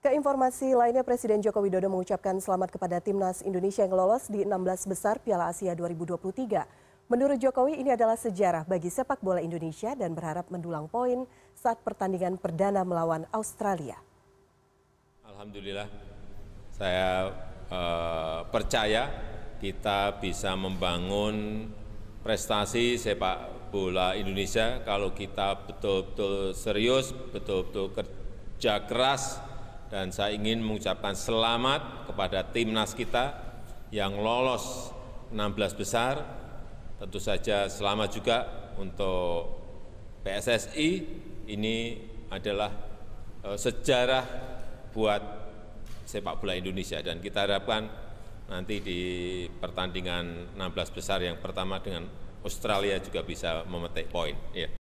Ke informasi lainnya, Presiden Joko Widodo mengucapkan selamat kepada timnas Indonesia yang lolos di 16 besar Piala Asia 2023. Menurut Jokowi, ini adalah sejarah bagi sepak bola Indonesia dan berharap mendulang poin saat pertandingan perdana melawan Australia. Alhamdulillah, saya eh, percaya kita bisa membangun prestasi sepak bola Indonesia kalau kita betul-betul serius, betul-betul kerja keras, dan saya ingin mengucapkan selamat kepada timnas kita yang lolos 16 besar. Tentu saja selamat juga untuk PSSI. Ini adalah eh, sejarah buat sepak bola Indonesia dan kita harapkan nanti di pertandingan 16 besar yang pertama dengan Australia juga bisa memetik poin. Ya.